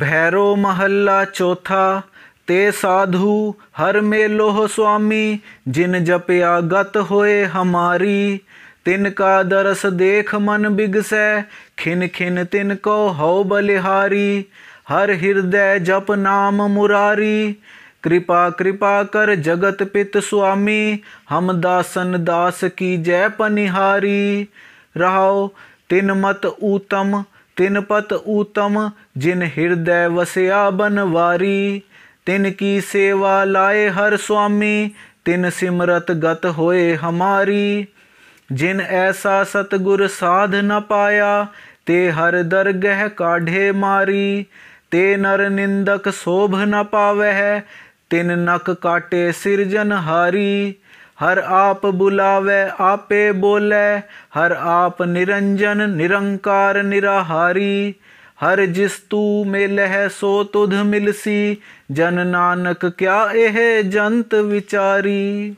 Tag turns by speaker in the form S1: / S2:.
S1: ਭੈਰੋ ਮਹੱਲਾ ਚੌਥਾ ਤੇ ਸਾਧੂ ਹਰ ਮੇਲੋਹ ਸੁਆਮੀ ਜਿਨ ਜਪਿਆ ਗਤ ਹੋਏ ਹਮਾਰੀ ਤਿਨ ਕਾ ਦਰਸ ਦੇਖ ਮਨ ਬਿਗਸੈ ਖਿਨ ਖਿਨ ਤਿਨ ਕੋ ਹਉ ਬਲਿਹਾਰੀ ਹਰ ਹਿਰਦੈ ਜਪ ਨਾਮ ਮੁਰਾਰੀ ਕਿਰਪਾ ਕਿਰਪਾ ਕਰ ਜਗਤ ਪਿਤ ਸੁਆਮੀ ਹਮ ਦਾਸਨ ਦਾਸ ਕੀ ਜੈ ਪਨਿਹਾਰੀ ਰਹਾਉ ਤਿਨ ਮਤ ਊਤਮ ਤਿਨ ਪਤ ਊਤਮ ਜਿਨ ਹਿਰਦੈ ਵਸਿਆ ਬਨਵਾਰੀ ਤਿਨ ਕੀ ਸੇਵਾ ਲਾਏ ਹਰ ਸੁਆਮੀ ਤਿਨ ਸਿਮਰਤ ਗਤ ਹੋਏ ਹਮਾਰੀ ਜਿਨ ਐਸਾ ਸਤਗੁਰ ਸਾਧ ਨ ਪਾਇਆ ਤੇ ਹਰ ਦਰਗਹਿ ਕਾਢੇ ਮਾਰੀ ਤੇ ਨਰ ਨਿੰਦਕ ਸੋਭ ਨ ਪਾਵਹਿ ਤਿਨ ਨਕ ਕਾਟੇ ਸਿਰਜਨ ਹਾਰੀ ਹਰ ਆਪ ਬੁਲਾਵੇ ਆਪੇ ਬੋਲੇ ਹਰ ਆਪ ਨਿਰੰਜਨ ਨਿਰੰਕਾਰ ਨਿਰਾਹਾਰੀ ਹਰ ਜਿਸ ਤੂ ਮਿਲਹਿ ਸੋ ਤੁਧ ਮਿਲਸੀ ਜਨ ਨਾਨਕ ਕਿਆ ਇਹ ਜੰਤ ਵਿਚਾਰੀ